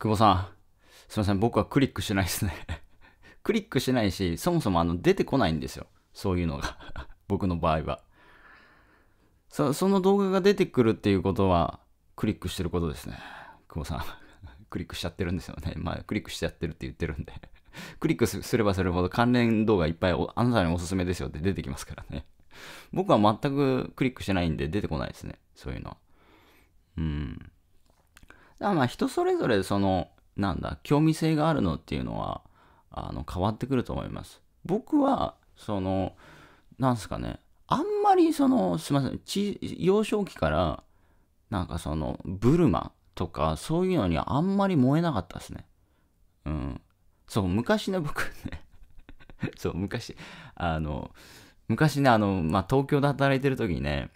久保さん、すいません、僕はクリックしないですね クリックしないし、そもそもあの出てこないんですよ。そういうのが 僕の場合は。そその動画が出てくるっていうことは、クリックしてることですね。久保さん クリックしちゃってるんですよね。まあ、クリックしちゃってるって言ってるんでクリックすればするほど関連動画いっぱいあなたにおすすめですよって出てきますからね僕は全くクリックしてないんで出てこないですね。そういうのは。うん。だまあ人それぞれその、なんだ、興味性があるのっていうのは、あの、変わってくると思います。僕は、その、なんすかね、あんまりその、すみません、幼少期から、なんかその、ブルマとか、そういうのにあんまり燃えなかったですね。うん。そう、昔ね、僕 ねそう、昔、あの、昔ね、あの、まあ、東京で働いてる時にね、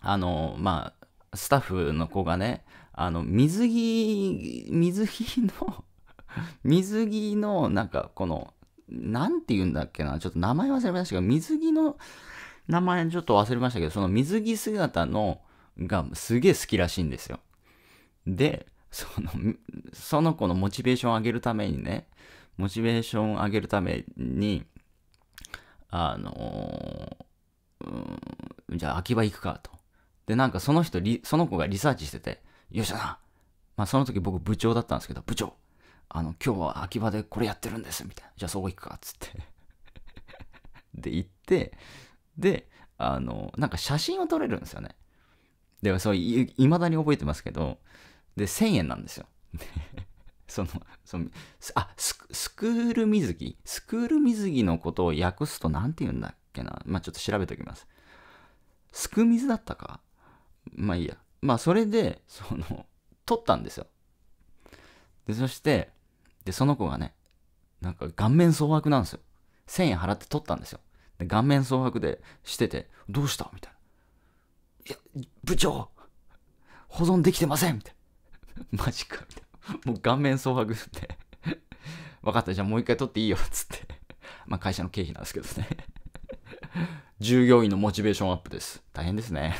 あの、まあ、スタッフの子がね、あの、水着、水着の 水着の、なんか、この、なんて言うんだっけな、ちょっと名前忘れましたけど、水着の名前ちょっと忘れましたけど、その水着姿の、がすげえ好きらしいんですよ。で、その、その子のモチベーションを上げるためにね、モチベーションを上げるために、あのー、じゃあ秋葉行くかと。で、なんかその人、その子がリサーチしてて、よっしゃな。まあその時僕部長だったんですけど、部長、あの、今日は秋葉でこれやってるんです、みたいな。じゃあそこ行くか、つって で、行って、で、あの、なんか写真を撮れるんですよね。で、そう、い、未だに覚えてますけど、で、1000円なんですよ。その、その、あ、スクール水着スクール水着のことを訳すと何て言うんだっけなまあ、ちょっと調べておきます。すく水だったかまあいいや。まあそれで、その、撮ったんですよ。で、そして、で、その子がね、なんか顔面蒼白なんですよ。1000円払って撮ったんですよ。で、顔面蒼白でしてて、どうしたみたいな。いや、部長、保存できてませんみたいな。マジか、みたいな。もう顔面蒼白って。分 かった、じゃあもう一回撮っていいよ、つって。まあ会社の経費なんですけどね。従業員のモチベーションアップです。大変ですね。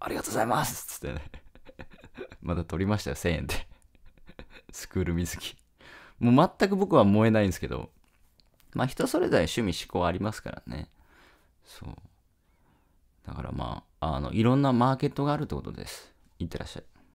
ありがとうございますっつってね。まだ取りましたよ、1000円で。スクール水着。もう全く僕は燃えないんですけど、まあ人それぞれ趣味思考ありますからね。そう。だからまあ、あの、いろんなマーケットがあるってことです。いってらっしゃい。